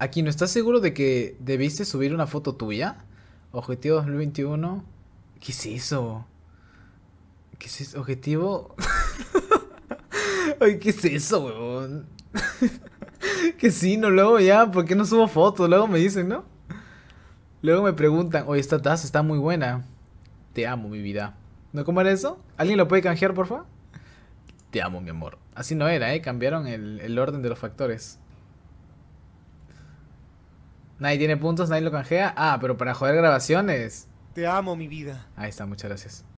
Aquí no estás seguro de que debiste subir una foto tuya? Objetivo 2021. ¿Qué es eso? ¿Qué es eso? Objetivo. Ay, ¿qué es eso, weón? que sí, no, luego ya, ¿por qué no subo fotos? Luego me dicen, ¿no? Luego me preguntan, oye, esta taza está muy buena. Te amo, mi vida. ¿No cómo era eso? ¿Alguien lo puede canjear, favor? Te amo, mi amor. Así no era, ¿eh? Cambiaron el, el orden de los factores. Nadie tiene puntos, nadie lo canjea. Ah, pero para joder grabaciones. Te amo, mi vida. Ahí está, muchas gracias.